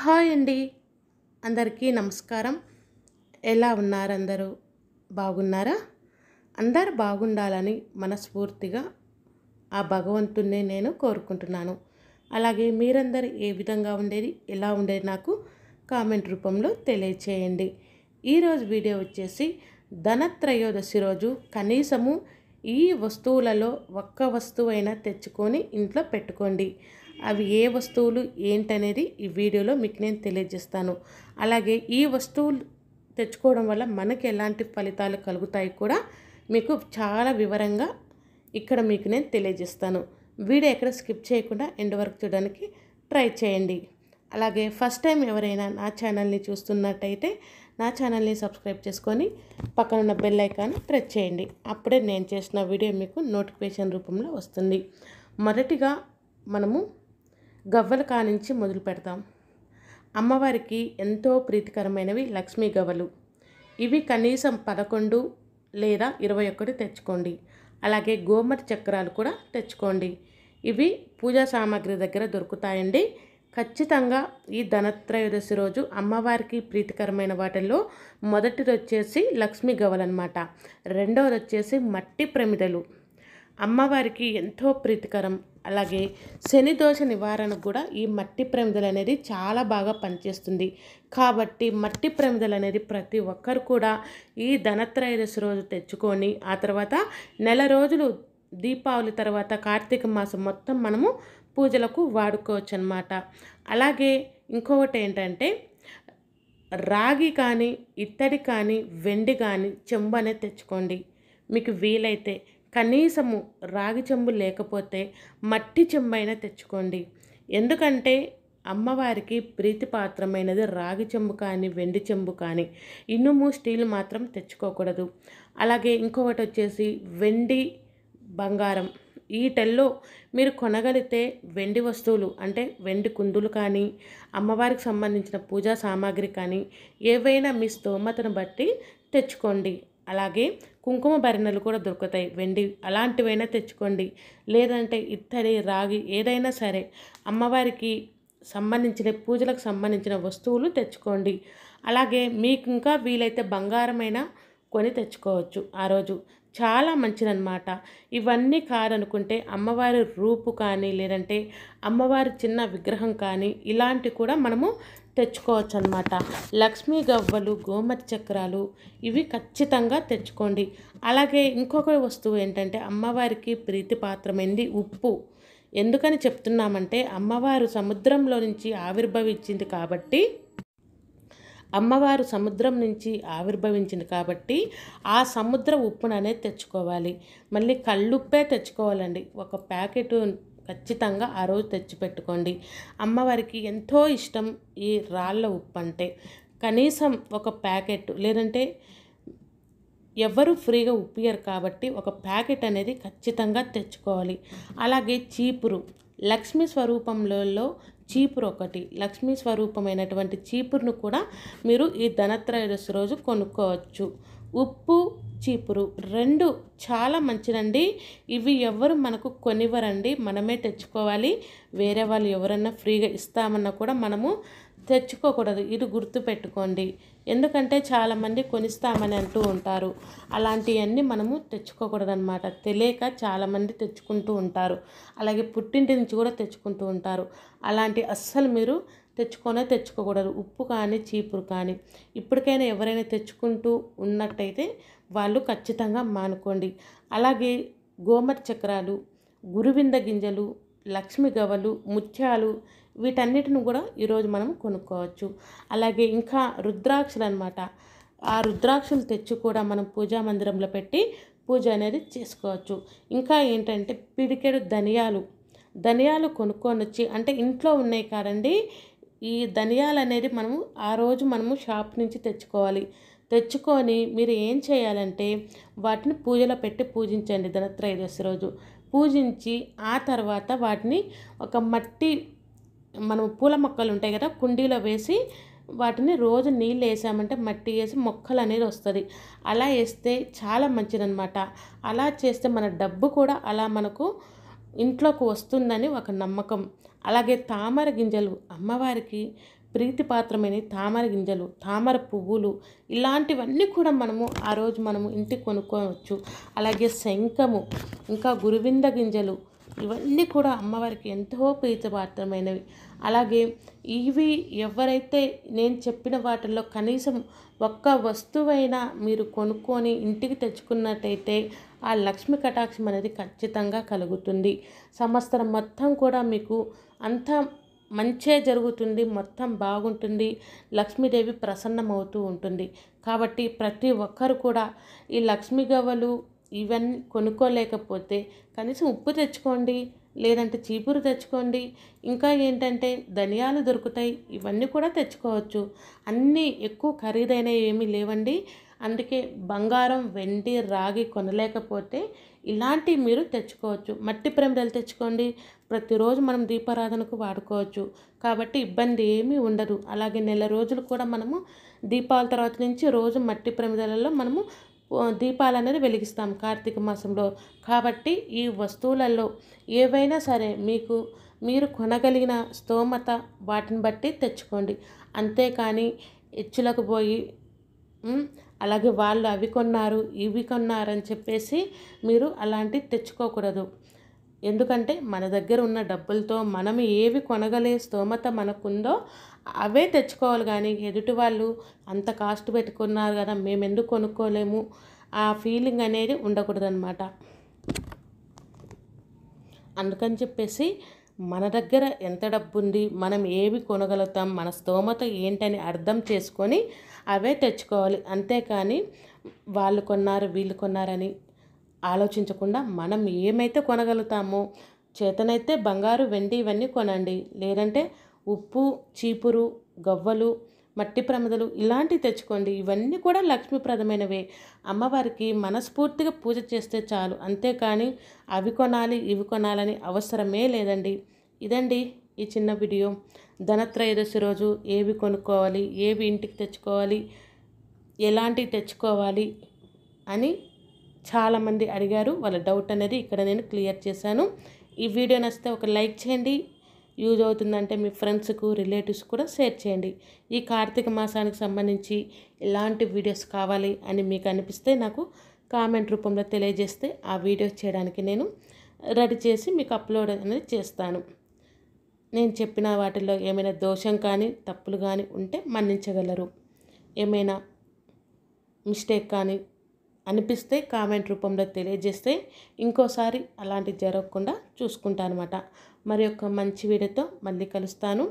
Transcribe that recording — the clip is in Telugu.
హాయ్ అండి అందరికీ నమస్కారం ఎలా ఉన్నారు అందరూ బాగున్నారా అందరు బాగుండాలని మనస్ఫూర్తిగా ఆ భగవంతుణ్ణి నేను కోరుకుంటున్నాను అలాగే మీరందరూ ఏ విధంగా ఉండేది ఎలా ఉండేది నాకు కామెంట్ రూపంలో తెలియచేయండి ఈరోజు వీడియో వచ్చేసి ధనత్రయోదశి రోజు కనీసము ఈ వస్తువులలో ఒక్క వస్తువైనా తెచ్చుకొని ఇంట్లో పెట్టుకోండి అవి ఏ వస్తువులు ఏంటనేది ఈ వీడియోలో మీకు నేను తెలియజేస్తాను అలాగే ఈ వస్తువులు తెచ్చుకోవడం వల్ల మనకి ఎలాంటి ఫలితాలు కలుగుతాయి కూడా మీకు చాలా వివరంగా ఇక్కడ మీకు నేను తెలియజేస్తాను వీడియో ఎక్కడ స్కిప్ చేయకుండా ఎండ్ వరకు చూడడానికి ట్రై చేయండి అలాగే ఫస్ట్ టైం ఎవరైనా నా ఛానల్ని చూస్తున్నట్టయితే నా ఛానల్ని సబ్స్క్రైబ్ చేసుకొని ఉన్న బెల్ ఐకాన్ ప్రెస్ చేయండి అప్పుడే నేను చేసిన వీడియో మీకు నోటిఫికేషన్ రూపంలో వస్తుంది మొదటిగా మనము గవ్వల కానించి మొదలు పెడతాం అమ్మవారికి ఎంతో ప్రీతికరమైనవి లక్ష్మీ గవ్వలు ఇవి కనీసం పదకొండు లేదా ఇరవై ఒకటి తెచ్చుకోండి అలాగే గోమతి చక్రాలు కూడా తెచ్చుకోండి ఇవి పూజా సామాగ్రి దగ్గర దొరుకుతాయండి ఖచ్చితంగా ఈ ధనత్రయోదశి రోజు అమ్మవారికి ప్రీతికరమైన వాటిల్లో మొదటిది వచ్చేసి లక్ష్మీ గవలన్నమాట రెండవది వచ్చేసి మట్టి ప్రమిదలు అమ్మవారికి ఎంతో ప్రీతికరం అలాగే శని దోష నివారణకు కూడా ఈ మట్టి ప్రమిదలు అనేది చాలా బాగా పనిచేస్తుంది కాబట్టి మట్టి ప్రమిదలు అనేది ప్రతి ఒక్కరు కూడా ఈ ధనత్రయోదశి రోజు తెచ్చుకొని ఆ తర్వాత నెల రోజులు దీపావళి తర్వాత కార్తీక మాసం మొత్తం మనము పూజలకు వాడుకోవచ్చు అనమాట అలాగే ఇంకొకటి ఏంటంటే రాగి కానీ ఇత్తడి కానీ వెండి కానీ చెంబు అనేది తెచ్చుకోండి మీకు వీలైతే కనీసము రాగి చెంబు లేకపోతే మట్టి చెంబైనా తెచ్చుకోండి ఎందుకంటే అమ్మవారికి ప్రీతిపాత్రమైనది రాగి చెంబు కానీ వెండి చెంబు కానీ ఇనుము స్టీల్ మాత్రం తెచ్చుకోకూడదు అలాగే ఇంకొకటి వచ్చేసి వెండి బంగారం ఈ మీరు కొనగలిగితే వెండి వస్తువులు అంటే వెండి కుందులు కానీ అమ్మవారికి సంబంధించిన పూజా సామాగ్రి కానీ ఏవైనా మీ స్తోమతను బట్టి తెచ్చుకోండి అలాగే కుంకుమ భరిణలు కూడా దొరుకుతాయి వెండి అలాంటివైనా తెచ్చుకోండి లేదంటే ఇత్తడి రాగి ఏదైనా సరే అమ్మవారికి సంబంధించిన పూజలకు సంబంధించిన వస్తువులు తెచ్చుకోండి అలాగే మీకు ఇంకా వీలైతే బంగారమైన కొని తెచ్చుకోవచ్చు ఆ రోజు చాలా మంచిదన్నమాట ఇవన్నీ కాదనుకుంటే అమ్మవారి రూపు కానీ లేదంటే అమ్మవారి చిన్న విగ్రహం కానీ ఇలాంటి కూడా మనము తెచ్చుకోవచ్చు అనమాట లక్ష్మీ గవ్వలు గోమతి చక్రాలు ఇవి ఖచ్చితంగా తెచ్చుకోండి అలాగే ఇంకొక వస్తువు ఏంటంటే అమ్మవారికి ప్రీతి పాత్రమైంది ఉప్పు ఎందుకని చెప్తున్నామంటే అమ్మవారు సముద్రంలో నుంచి ఆవిర్భవించింది కాబట్టి అమ్మవారు సముద్రం నుంచి ఆవిర్భవించింది కాబట్టి ఆ సముద్ర ఉప్పును అనేది తెచ్చుకోవాలి మళ్ళీ కళ్ళుప్పే తెచ్చుకోవాలండి ఒక ప్యాకెట్ ఖచ్చితంగా ఆ రోజు తెచ్చిపెట్టుకోండి అమ్మవారికి ఎంతో ఇష్టం ఈ రాళ్ళ ఉప్పు అంటే కనీసం ఒక ప్యాకెట్ లేదంటే ఎవ్వరు ఫ్రీగా ఉప్పియరు కాబట్టి ఒక ప్యాకెట్ అనేది ఖచ్చితంగా తెచ్చుకోవాలి అలాగే చీపురు లక్ష్మీ స్వరూపంలో చీపురు ఒకటి లక్ష్మీ స్వరూపమైనటువంటి చీపురును కూడా మీరు ఈ ధనత్రయోదశి రోజు కొనుక్కోవచ్చు ఉప్పు చీపురు రెండు చాలా మంచిదండి ఇవి ఎవరు మనకు కొనివ్వరండి మనమే తెచ్చుకోవాలి వేరే వాళ్ళు ఎవరన్నా ఫ్రీగా ఇస్తామన్నా కూడా మనము తెచ్చుకోకూడదు ఇది గుర్తుపెట్టుకోండి ఎందుకంటే చాలామంది కొనిస్తామని అంటూ ఉంటారు అలాంటివన్నీ మనము తెచ్చుకోకూడదు అనమాట తెలియక చాలామంది తెచ్చుకుంటూ ఉంటారు అలాగే పుట్టింటి నుంచి కూడా తెచ్చుకుంటూ ఉంటారు అలాంటి అస్సలు మీరు తెచ్చుకోనే తెచ్చుకోకూడదు ఉప్పు కానీ చీపురు కానీ ఇప్పటికైనా ఎవరైనా తెచ్చుకుంటూ ఉన్నట్టయితే వాళ్ళు ఖచ్చితంగా మానుకోండి అలాగే గోమతి చక్రాలు గురువింద గింజలు లక్ష్మి గవలు ముత్యాలు వీటన్నిటిని కూడా ఈరోజు మనం కొనుక్కోవచ్చు అలాగే ఇంకా రుద్రాక్షలు అనమాట ఆ రుద్రాక్షలు తెచ్చి కూడా మనం పూజా మందిరంలో పెట్టి పూజ అనేది చేసుకోవచ్చు ఇంకా ఏంటంటే పిడికెడు ధనియాలు ధనియాలు కొనుక్కొని వచ్చి అంటే ఇంట్లో ఉన్నాయి కాదండి ఈ ధనియాలు అనేది మనము ఆ రోజు మనము షాప్ నుంచి తెచ్చుకోవాలి తెచ్చుకొని మీరు ఏం చేయాలంటే వాటిని పూజలో పెట్టి పూజించండి ధనత్రయోదశి రోజు పూజించి ఆ తర్వాత వాటిని ఒక మట్టి మనం పూల మొక్కలు ఉంటాయి కదా కుండీలో వేసి వాటిని రోజు నీళ్ళు వేసామంటే మట్టి వేసి మొక్కలు అనేది వస్తుంది అలా వేస్తే చాలా మంచిదనమాట అలా చేస్తే మన డబ్బు కూడా అలా మనకు ఇంట్లోకి వస్తుందని ఒక నమ్మకం అలాగే తామర గింజలు అమ్మవారికి ప్రీతిపాత్రమైన తామర గింజలు తామర పువ్వులు ఇలాంటివన్నీ కూడా మనము ఆ రోజు మనము ఇంటికి కొనుక్కోవచ్చు అలాగే శంఖము ఇంకా గురువింద గింజలు ఇవన్నీ కూడా అమ్మవారికి ఎంతో ప్రీతిపాత్రమైనవి అలాగే ఇవి ఎవరైతే నేను చెప్పిన వాటిల్లో కనీసం ఒక్క వస్తువైనా మీరు కొనుక్కొని ఇంటికి తెచ్చుకున్నట్టయితే ఆ లక్ష్మి కటాక్షం అనేది ఖచ్చితంగా కలుగుతుంది సంవత్సరం మొత్తం కూడా మీకు అంత మంచే జరుగుతుంది మొత్తం బాగుంటుంది లక్ష్మీదేవి ప్రసన్నమవుతూ ఉంటుంది కాబట్టి ప్రతి ఒక్కరు కూడా ఈ లక్ష్మీ గవ్వలు ఇవన్నీ కొనుక్కోలేకపోతే కనీసం ఉప్పు తెచ్చుకోండి లేదంటే చీపురు తెచ్చుకోండి ఇంకా ఏంటంటే ధనియాలు దొరుకుతాయి ఇవన్నీ కూడా తెచ్చుకోవచ్చు అన్నీ ఎక్కువ ఖరీదైన ఏమీ లేవండి అందుకే బంగారం వెండి రాగి కొనలేకపోతే ఇలాంటివి మీరు తెచ్చుకోవచ్చు మట్టి ప్రమిదలు తెచ్చుకోండి ప్రతిరోజు మనం దీపారాధనకు వాడుకోవచ్చు కాబట్టి ఇబ్బంది ఏమీ ఉండదు అలాగే నెల రోజులు కూడా మనము దీపాల తర్వాత నుంచి రోజు మట్టి ప్రమిదలలో మనము దీపాలనేది వెలిగిస్తాం కార్తీక మాసంలో కాబట్టి ఈ వస్తువులలో ఏవైనా సరే మీకు మీరు కొనగలిగిన స్తోమత వాటిని బట్టి తెచ్చుకోండి అంతేకాని ఇచ్చులకు పోయి అలాగే వాళ్ళు అవి కొన్నారు ఇవి కొన్నారని చెప్పేసి మీరు అలాంటివి తెచ్చుకోకూడదు ఎందుకంటే మన దగ్గర ఉన్న డబ్బులతో మనం ఏవి కొనగలే స్తోమత మనకుందో అవే తెచ్చుకోవాలి కానీ ఎదుటి వాళ్ళు అంత కాస్ట్ పెట్టుకున్నారు కదా మేము ఎందుకు కొనుక్కోలేము ఆ ఫీలింగ్ అనేది ఉండకూడదనమాట అందుకని చెప్పేసి మన దగ్గర ఎంత డబ్బు ఉంది మనం ఏవి కొనగలుగుతాం మన స్తోమత ఏంటని అర్థం చేసుకొని అవే తెచ్చుకోవాలి అంతేకాని వాళ్ళు కొన్నారు వీళ్ళు కొన్నారని ఆలోచించకుండా మనం ఏమైతే కొనగలుగుతామో చేతనైతే బంగారు వెండి ఇవన్నీ కొనండి లేదంటే ఉప్పు చీపురు గవ్వలు మట్టి ప్రమదలు ఇలాంటివి తెచ్చుకోండి ఇవన్నీ కూడా లక్ష్మీప్రదమైనవే అమ్మవారికి మనస్ఫూర్తిగా పూజ చేస్తే చాలు అంతేకాని అవి కొనాలి ఇవి కొనాలని అవసరమే లేదండి ఇదండి ఈ చిన్న వీడియో ధనత్రయోదశి రోజు ఏవి కొనుక్కోవాలి ఏవి ఇంటికి తెచ్చుకోవాలి ఎలాంటివి తెచ్చుకోవాలి అని చాలామంది అడిగారు వాళ్ళ డౌట్ అనేది ఇక్కడ నేను క్లియర్ చేశాను ఈ వీడియో నచ్చితే ఒక లైక్ చేయండి యూజ్ అవుతుందంటే మీ ఫ్రెండ్స్కు రిలేటివ్స్ కూడా షేర్ చేయండి ఈ కార్తీక మాసానికి సంబంధించి ఎలాంటి వీడియోస్ కావాలి అని మీకు అనిపిస్తే నాకు కామెంట్ రూపంలో తెలియజేస్తే ఆ వీడియోస్ చేయడానికి నేను రెడీ చేసి మీకు అప్లోడ్ అనేది చేస్తాను నేను చెప్పిన వాటిల్లో ఏమైనా దోషం కానీ తప్పులు కానీ ఉంటే మన్నించగలరు ఏమైనా మిస్టేక్ కానీ అనిపిస్తే కామెంట్ రూపంలో తెలియజేస్తే ఇంకోసారి అలాంటివి జరగకుండా చూసుకుంటా అనమాట మరి ఒక మంచి వీడియోతో మళ్ళీ కలుస్తాను